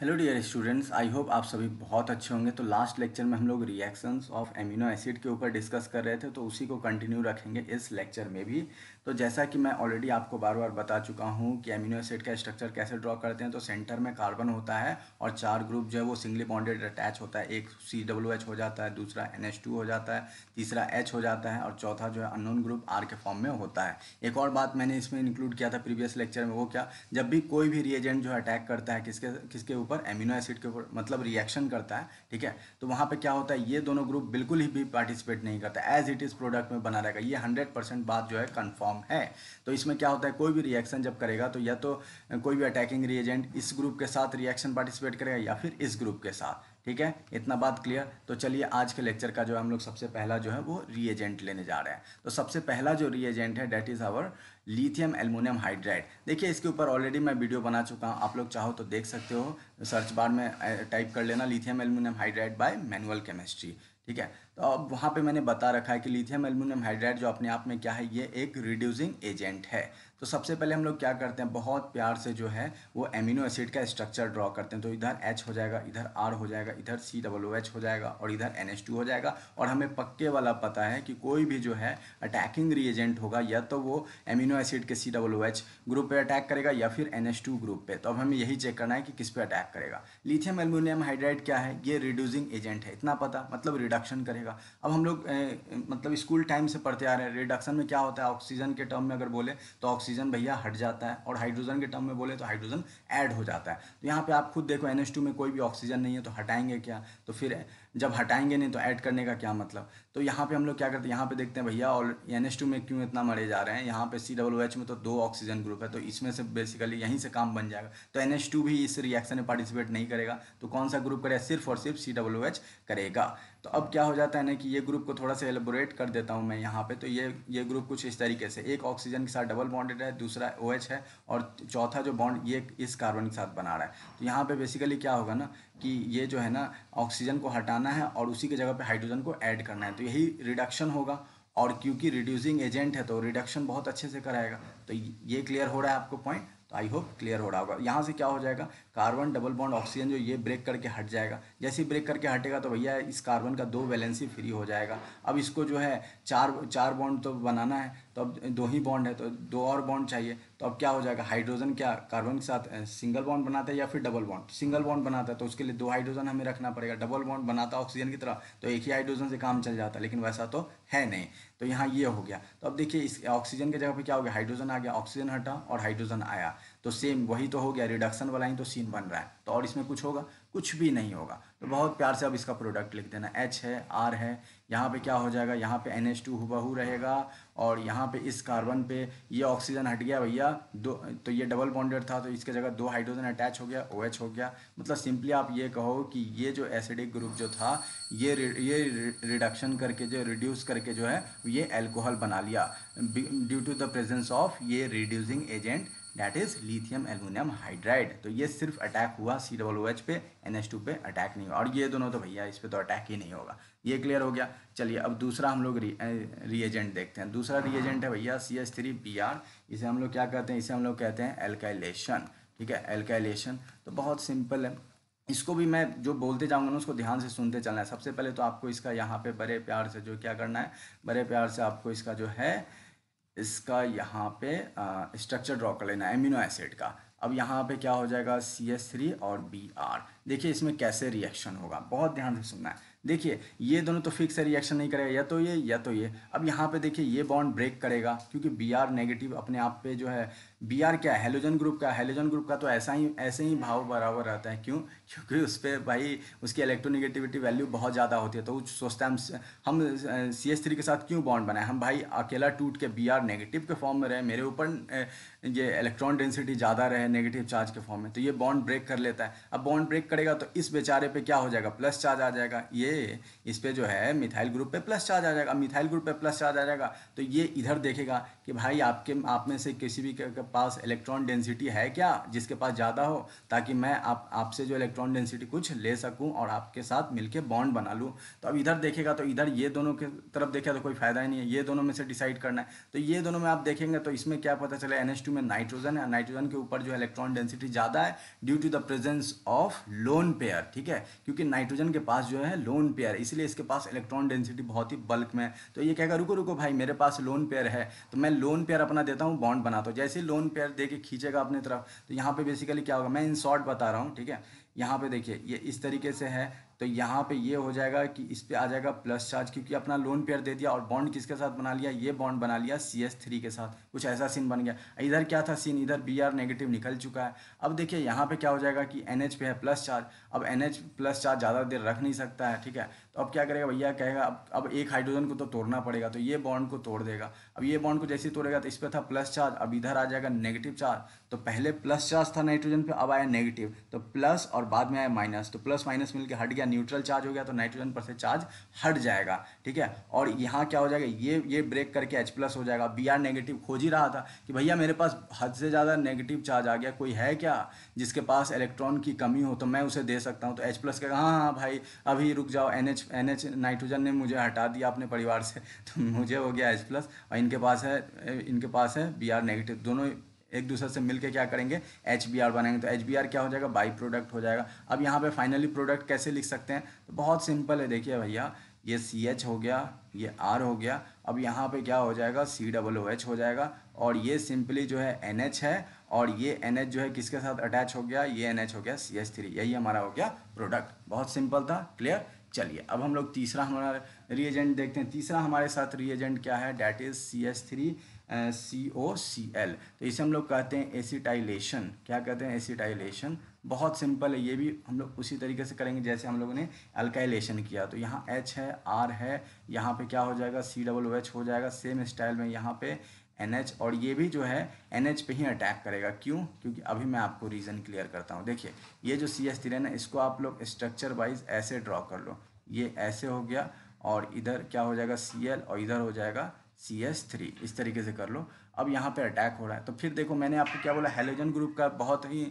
Hello dear students I hope आप सभी बहुत अच्छे होंगे तो लास्ट लेक्चर में हम लोग रिएक्शंस ऑफ एमिनो एसिड के ऊपर डिस्कस कर रहे थे तो उसी को कंटिन्यू रखेंगे इस लेक्चर में भी तो जैसा कि मैं ऑलरेडी आपको बार बार बता चुका हूँ कि एमिनो एसिड का स्ट्रक्चर कैसे ड्रॉ करते हैं तो सेंटर में कार्बन होता है और चार ग्रुप जो है वो सिंगली बॉन्डेड अटैच होता है एक सी डब्ल्यू एच हो जाता है दूसरा एन एच टू हो जाता है तीसरा एच हो जाता है और चौथा जो है अननोन ग्रुप आर के फॉर्म में होता है एक और बात मैंने इसमें इंक्लूड किया था प्रीवियस लेक्चर में वो क्या जब भी कोई भी रिएजेंट जो है अटैक करता है किसके किसके ऊपर एमिनो एसिड के ऊपर मतलब रिएक्शन करता है ठीक है तो वहाँ पे क्या होता है ये दोनों ग्रुप बिल्कुल ही भी पार्टिसिपेट नहीं करता एज इट इज़ प्रोडक्ट में बना रहेगा ये हंड्रेड परसेंट बात जो है कन्फर्म है तो इसमें क्या होता है कोई भी रिएक्शन जब करेगा तो या तो कोई भी अटैकिंग रिएजेंट इस ग्रुप के साथ रिएक्शन पार्टिसिपेट करेगा या फिर इस ग्रुप के साथ ठीक है इतना बात क्लियर तो चलिए आज के लेक्चर का जो है हम लोग सबसे पहला जो है वो रिएजेंट लेने जा रहे हैं तो सबसे पहला जो रिएजेंट है that is our lithium aluminium hydride देखिए इसके ऊपर ऑलरेडी मैं वीडियो बना चुका हूँ आप लोग चाहो तो देख सकते हो सर्च बार में टाइप कर लेना lithium aluminium hydride by manual chemistry ठीक है तो अब वहाँ पे मैंने बता रखा है कि लिथियम एल्युमिनियम हाइड्राइड जो अपने आप में क्या है ये एक रिड्यूसिंग एजेंट है तो सबसे पहले हम लोग क्या करते हैं बहुत प्यार से जो है वो एमिनो एसिड का स्ट्रक्चर ड्रॉ करते हैं तो इधर एच हो जाएगा इधर आर हो जाएगा इधर सी डबल ओ एच हो जाएगा और इधर एन एच टू हो जाएगा और हमें पक्के वाला पता है कि कोई भी जो है अटैकिंग रिएजेंट होगा या तो वो एमिनो एसिड के C double O H group पे अटैक करेगा या फिर एन एच टू ग्रुप पे तो अब हमें यही चेक करना है कि किस पे अटैक करेगा लिथियम एल्यूमिनियम हाइड्राइड क्या है ये रिड्यूसिंग एजेंट है इतना पता मतलब रिडक्शन करेगा अब हम लोग मतलब स्कूल टाइम से पढ़ते आ रहे हैं रिडक्शन में क्या होता है ऑक्सीजन के टर्म में अगर बोले तो ऑक्सीजन भैया हट जाता है और हाइड्रोजन के टर्म में बोले तो हाइड्रोजन ऐड हो जाता है तो यहाँ पे आप खुद देखो एन में कोई भी ऑक्सीजन नहीं है तो हटाएंगे क्या तो फिर जब हटाएंगे नहीं तो ऐड करने का क्या मतलब तो यहाँ पे हम लोग क्या करते हैं यहाँ पे देखते हैं भैया और एन एस टू में क्यों इतना मरे जा रहे हैं यहाँ पे सी डब्ल्यू एच में तो दो ऑक्सीजन ग्रुप है तो इसमें से बेसिकली यहीं से काम बन जाएगा तो एन एस टू भी इस रिएक्शन में पार्टिसिपेट नहीं करेगा तो कौन सा ग्रुप करेगा सिर्फ और सिर्फ सी डब्ल्यू एच करेगा तो अब क्या हो जाता है ना कि ये ग्रुप को थोड़ा सा एलेबोरेट कर देता हूँ मैं यहाँ पे तो ये ये ग्रुप कुछ इस तरीके से एक ऑक्सीजन के साथ डबल बॉन्डेड है दूसरा ओ OH है और चौथा जो बॉन्ड ये इस कार्बन के साथ बना रहा है तो यहाँ पे बेसिकली क्या होगा ना कि ये जो है ना ऑक्सीजन को हटाना है और उसी के जगह पे हाइड्रोजन को ऐड करना है तो यही रिडक्शन होगा और क्योंकि रिड्यूसिंग एजेंट है तो रिडक्शन बहुत अच्छे से कराएगा तो ये क्लियर हो रहा है आपको पॉइंट तो आई होप क्लियर हो रहा होगा यहाँ से क्या हो जाएगा कार्बन डबल बॉन्ड ऑक्सीजन जो ये ब्रेक करके हट जाएगा जैसे ही ब्रेक करके हटेगा तो भैया इस कार्बन का दो वैलेंसी फ्री हो जाएगा अब इसको जो है चार चार बॉन्ड तो बनाना है तो अब दो ही बॉन्ड है तो दो और बॉन्ड चाहिए तो अब क्या हो जाएगा हाइड्रोजन क्या कार्बन के साथ सिंगल बॉन्ड बनाता है या फिर डबल बॉन्ड सिंगल बॉन्ड बनाता है तो उसके लिए दो हाइड्रोजन हमें रखना पड़ेगा डबल बॉन्ड बनाता ऑक्सीजन की तरह तो एक ही हाइड्रोजन से काम चल जाता है लेकिन वैसा तो है नहीं तो यहाँ ये हो गया तो अब देखिए इस ऑक्सीजन की जगह पर क्या हो गया हाइड्रोजन आ गया ऑक्सीजन हटा और हाइड्रोजन आया तो सेम वही तो हो गया रिडक्शन वाला ही तो सीन बन रहा है तो और इसमें कुछ होगा कुछ भी नहीं होगा तो बहुत प्यार से अब इसका प्रोडक्ट लिख देना एच है आर है यहाँ पे क्या हो जाएगा यहाँ पे एन एच टू हुबहू रहेगा और यहाँ पे इस कार्बन पे ये ऑक्सीजन हट गया भैया दो तो ये डबल बॉन्डेड था तो इसके जगह दो हाइड्रोजन अटैच हो गया ओ OH हो गया मतलब सिंपली आप ये कहो कि ये जो एसिडिक ग्रुप जो था ये ये रिडक्शन करके जो रिड्यूस करके जो है ये एल्कोहल बना लिया due to the presence of ये reducing agent that is lithium aluminium hydride तो ये सिर्फ अटैक हुआ सी डब्ल्यू एच पे एन एच टू पे अटैक नहीं हुआ और ये दोनों तो भैया इस पर तो अटैक ही नहीं होगा ये क्लियर हो गया चलिए अब दूसरा हम लोग रिएजेंट देखते हैं दूसरा रिएजेंट है भैया C S three B R इसे हम लोग क्या कहते हैं इसे हम लोग कहते हैं एल्काइलेशन ठीक है एल्काइलेशन तो बहुत सिंपल है इसको भी मैं जो बोलते जाऊंगा ना उसको ध्यान से सुनते चलना है सबसे पहले तो आपको इसका यहाँ पे बड़े प्यार से जो क्या करना है बड़े प्यार से आपको इसका जो है इसका यहाँ पे स्ट्रक्चर ड्रॉ कर लेना है एसिड का अब यहाँ पे क्या हो जाएगा सी एस थ्री और बी आर देखिए इसमें कैसे रिएक्शन होगा बहुत ध्यान से सुनना है देखिए ये दोनों तो फिक्स रिएक्शन नहीं करेगा या तो ये या तो ये अब यहाँ पे देखिए ये बॉन्ड ब्रेक करेगा क्योंकि बी आर नेगेटिव अपने आप पे जो है बी आर क्या है हेलोजन ग्रुप का हेलोजन ग्रुप का तो ऐसा ही ऐसे ही भाव बराबर रहता है क्यों क्योंकि उस पर भाई उसकी इलेक्ट्रोनिगेटिविटी वैल्यू बहुत ज़्यादा होती है तो वो सोचता है हम सी एस थ्री के साथ क्यों बॉन्ड बनाए हम भाई अकेला टूट के बी आर नेगेटिव के फॉर्म में रहे मेरे ऊपर ये इलेक्ट्रॉन डेंसिटी ज़्यादा रहे नेगेटिव चार्ज के फॉर्म में तो ये बॉन्ड ब्रेक कर लेता है अब बॉन्ड ब्रेक करेगा तो इस बेचारे पे क्या हो जाएगा प्लस चार्ज आ जाएगा ये इस पर जो है मिथाइल ग्रुप पे प्लस चार्ज आ जाएगा मिथाइल ग्रुप पे प्लस चार्ज आ जाएगा तो ये इधर देखेगा कि भाई आपके आप में से किसी भी के पास इलेक्ट्रॉन डेंसिटी है क्या जिसके पास ज़्यादा हो ताकि मैं आप आपसे जो इलेक्ट्रॉन डेंसिटी कुछ ले सकूँ और आपके साथ मिल बॉन्ड बना लूँ तो अब इधर देखेगा तो इधर ये दोनों के तरफ देखेगा तो कोई फ़ायदा ही नहीं है ये दोनों में से डिसाइड करना है तो ये दोनों में आप देखेंगे तो इसमें क्या पता चले एन में नाइट्रोजन है नाइट्रोजन के ऊपर जो इलेक्ट्रॉन डेंसिटी ज़्यादा है due to the presence of lone pair ठीक है क्योंकि नाइट्रोजन के पास जो है लोन पेयर इसलिए इसके पास इलेक्ट्रॉन डेंसिटी बहुत ही बल्क में तो ये कहेगा रुको रुको भाई मेरे पास लोन पेयर है तो मैं लोन पेयर अपना देता हूँ बॉन्ड बनाता हूँ जैसे लोन पेयर दे के खींचेगा अपनी तरफ तो यहाँ पे बेसिकली क्या होगा मैं इन शॉर्ट बता रहा हूँ ठीक है यहाँ पे देखिए ये इस तरीके से है तो यहाँ पे ये हो जाएगा कि इस पर आ जाएगा प्लस चार्ज क्योंकि अपना लोन पेयर दे दिया और बॉन्ड किसके साथ बना लिया ये बॉन्ड बना लिया सी एस थ्री के साथ कुछ ऐसा सीन बन गया इधर क्या था सीन इधर बी आर नेगेटिव निकल चुका है अब देखिए यहाँ पे क्या हो जाएगा कि एन एच पे है प्लस चार्ज अब एन एच प्लस चार्ज ज़्यादा देर रख नहीं सकता है ठीक है तो अब क्या करेगा भैया कहेगा अब अब एक हाइड्रोजन को तो तोड़ना पड़ेगा तो ये बॉन्ड को तोड़ देगा अब ये बॉन्ड को जैसे तोड़ेगा तो इस पर था प्लस चार्ज अब इधर आ जाएगा नेगेटिव चार्ज तो पहले प्लस चार्ज था नाइट्रोजन पर अब आया नेगेटिव तो प्लस और बाद में आया माइनस तो प्लस माइनस मिलकर हट गया न्यूट्रल चार्ज हो गया तो नाइट्रोजन पर से चार्ज हट जाएगा ठीक है और यहाँ क्या हो जाएगा ये ये ब्रेक करके एच प्लस हो जाएगा बी आर नेगेटिव खोज ही रहा था कि भैया मेरे पास हद से ज़्यादा नेगेटिव चार्ज आ गया कोई है क्या जिसके पास इलेक्ट्रॉन की कमी हो तो मैं उसे दे सकता हूँ तो एच प्लस कहेगा हाँ हाँ भाई अभी रुक जाओ N H N H nitrogen ने मुझे हटा दिया अपने परिवार से तो मुझे हो गया एच प्लस और इनके पास है इनके पास है बी आर नेगेटिव दोनों एक दूसरे से मिलके क्या करेंगे एच बनाएंगे तो एच क्या हो जाएगा बाई प्रोडक्ट हो जाएगा अब यहाँ पे फाइनली प्रोडक्ट कैसे लिख सकते हैं तो बहुत सिंपल है देखिए भैया ये सी एच हो गया ये आर हो गया अब यहाँ पे क्या हो जाएगा सी डबल ओ एच हो जाएगा और ये सिंपली जो है एन एच है और ये एन एच जो है किसके साथ अटैच हो गया ये एन एच हो गया सी एच थ्री यही हमारा हो गया प्रोडक्ट बहुत सिंपल था क्लियर चलिए अब हम लोग तीसरा हमारा रिएजेंट देखते हैं तीसरा हमारे साथ रिएजेंट क्या है that is C H three C O C L तो इसे हम लोग कहते हैं एसिटाइलेशन क्या कहते हैं एसिटाइलेशन बहुत सिंपल है ये भी हम लोग उसी तरीके से करेंगे जैसे हम लोगों ने अल्काइलेशन किया तो यहाँ एच है आर है यहाँ पे क्या हो जाएगा सी डबल एच हो जाएगा सेम स्टाइल में यहाँ पे एन एच और ये भी जो है एन एच पे ही अटैक करेगा क्यों क्योंकि अभी मैं आपको रीज़न क्लियर करता हूँ देखिए ये जो सी एस थ्री है ना इसको आप लोग स्ट्रक्चर वाइज ऐसे ड्रॉ कर लो ये ऐसे हो गया और इधर क्या हो जाएगा सी एल और इधर हो जाएगा सी एस थ्री इस तरीके से कर लो अब यहाँ पे अटैक हो रहा है तो फिर देखो मैंने आपको क्या बोला हेलोजन ग्रुप का बहुत ही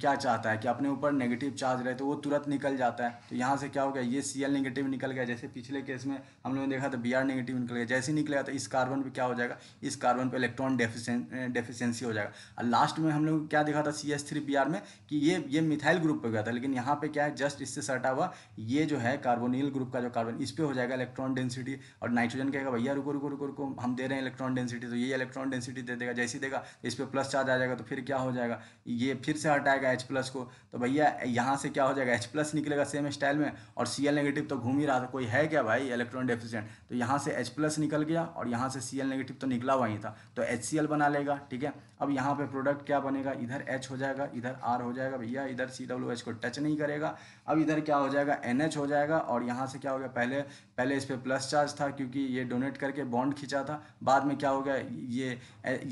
क्या चाहता है कि अपने ऊपर नेगेटिव चार्ज रहे तो वो तुरंत निकल जाता है तो यहाँ से क्या हो गया ये सी एल नेगेटिव निकल गया जैसे पिछले केस में हम लोगों ने देखा तो बी आर नेगेटिव निकल गया जैसे निकलेगा तो इस कार्बन पर क्या हो जाएगा इस कार्बन पर इलेक्ट्रॉन डेफिशेंसी हो जाएगा और लास्ट में हम लोग क्या देखा था C S three B R में कि ये ये मिथाइल ग्रुप पर गया था लेकिन यहाँ पर क्या है जस्ट इससे सटा हुआ ये जो है कार्बोनिल ग्रुप का जो कार्बन इस पर हो जाएगा इलेक्ट्रॉन डेंसिटी और नाइट्रोजन कहेगा भैया रुको रुको रुको रुको हम दे रहे हैं इलेक्ट्रॉन डेंसिटी तो ये इलेक्ट्रॉन डेंसिटी एसिडिटी दे देगा जैसे देगा इस पर प्लस चार्ज आ जाएगा तो फिर क्या हो जाएगा ये फिर से हटाएगा एच प्लस को तो भैया यहाँ से क्या हो जाएगा एच प्लस निकलेगा सेम स्टाइल में और सी एल नेगेटिव तो घूम ही रहा था कोई है क्या भाई इलेक्ट्रॉन डेफिशिएंट तो यहाँ से एच प्लस निकल गया और यहाँ से सी एल नेगेटिव तो निकला हुआ ही था तो एच सी एल बना लेगा ठीक है अब यहाँ पर प्रोडक्ट क्या बनेगा इधर एच हो जाएगा इधर आर हो जाएगा भैया इधर सी डब्ल्यू एच को टच नहीं करेगा अब इधर क्या हो जाएगा एन हो जाएगा और यहाँ से क्या हो गया पहले पहले इस पर प्लस चार्ज था क्योंकि ये डोनेट करके बॉन्ड खींचा था बाद में क्या हो गया ये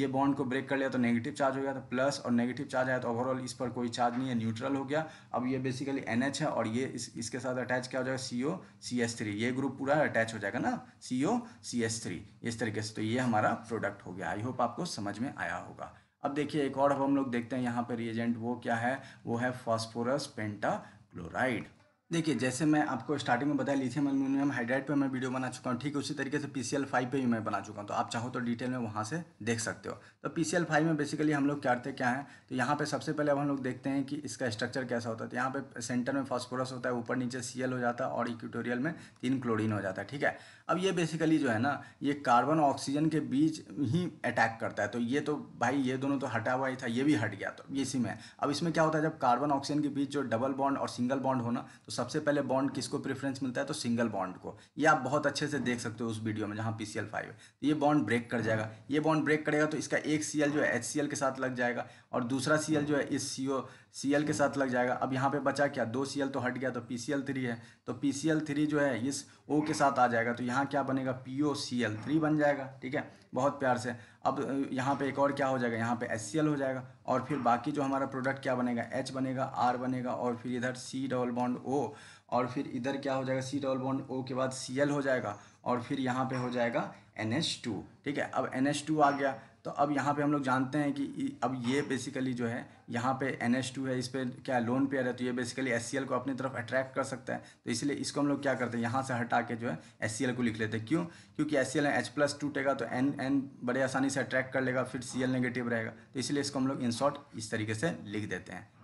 ये बॉन्ड को ब्रेक कर लिया तो नेगेटिव चार्ज हो गया था प्लस और नेगेटिव चार्ज आया तो ओवरऑल इस पर कोई चार्ज नहीं है न्यूट्रल हो गया अब ये बेसिकली एन है और ये इस, इसके साथ अटैच क्या हो जाएगा C O C S three ये ग्रुप पूरा अटैच हो जाएगा ना सी ओ सी एस थ्री इस तरीके से तो ये हमारा प्रोडक्ट हो गया आई होप आपको समझ में आया होगा अब देखिए एक और अब हम लोग देखते हैं यहाँ पर रिएजेंट वो क्या है वो है फॉस्फोरस पेंटा fluoride देखिए जैसे मैं आपको स्टार्टिंग में बताया लिथियम एल्यूमिनियम हाइड्राइड पे मैं वीडियो बना चुका हूँ ठीक उसी तरीके से पी सी एल फाइव पर भी मैं बना चुका हूँ तो आप चाहो तो डिटेल में वहाँ से देख सकते हो तो पी सी एल फाइव में बेसिकली हम लोग क्या करते क्या है तो यहाँ पे सबसे पहले अब हम लोग देखते हैं कि इसका स्ट्रक्चर कैसा होता है तो यहाँ पे सेंटर में फॉस्फोरस होता है ऊपर नीचे सी एल हो जाता है और इक्वेटोरियल में तीन क्लोरीन हो जाता है ठीक है अब ये बेसिकली जो है ना ये कार्बन और ऑक्सीजन के बीच ही अटैक करता है तो ये तो भाई ये दोनों तो हटा हुआ ही था ये भी हट गया तो इसी में अब इसमें क्या होता है जब कार्बन ऑक्सीजन के बीच जो डबल बॉन्ड और सिंगल बॉन्ड होना तो सबसे पहले बॉन्ड किसको प्रेफरेंस मिलता है तो सिंगल बॉन्ड को ये आप बहुत अच्छे से देख सकते हो उस वीडियो में जहाँ पी सी एल फाइव तो ये बॉन्ड ब्रेक कर जाएगा ये बॉन्ड ब्रेक करेगा तो इसका एक सी एल जो है एच सी एल के साथ लग जाएगा और दूसरा सी एल जो है इस सी ओ सी के hmm. साथ लग जाएगा अब यहाँ पे बचा क्या दो सी तो हट गया तो पी थ्री है तो पी थ्री जो है इस ओ के साथ आ जाएगा तो यहाँ क्या बनेगा P O C L three बन जाएगा ठीक है बहुत प्यार से अब यहाँ पे एक और क्या हो जाएगा यहाँ पे एस सी एल हो जाएगा और फिर बाकी जो हमारा प्रोडक्ट क्या बनेगा एच बनेगा आर बनेगा और फिर इधर सी डबल बॉन्ड ओ और फिर इधर क्या हो जाएगा सी डबल बॉन्ड ओ के बाद सी एल हो जाएगा और फिर यहाँ पर हो जाएगा एन टू ठीक है अब एन एच टू आ गया तो अब यहाँ पे हम लोग जानते हैं कि अब ये बेसिकली जो है यहाँ पे एन है इस पर क्या लोन पेयर है तो ये बेसिकली एस को अपनी तरफ अट्रैक्ट कर सकता है तो इसलिए इसको हम लोग क्या करते हैं यहाँ से हटा के जो है एस को लिख लेते हैं क्यों क्योंकि S C L H plus टूटेगा तो एन एन बड़े आसानी से अट्रैक्ट कर लेगा फिर सी नेगेटिव रहेगा तो इसलिए इसको हम लोग इन शॉर्ट इस तरीके से लिख देते हैं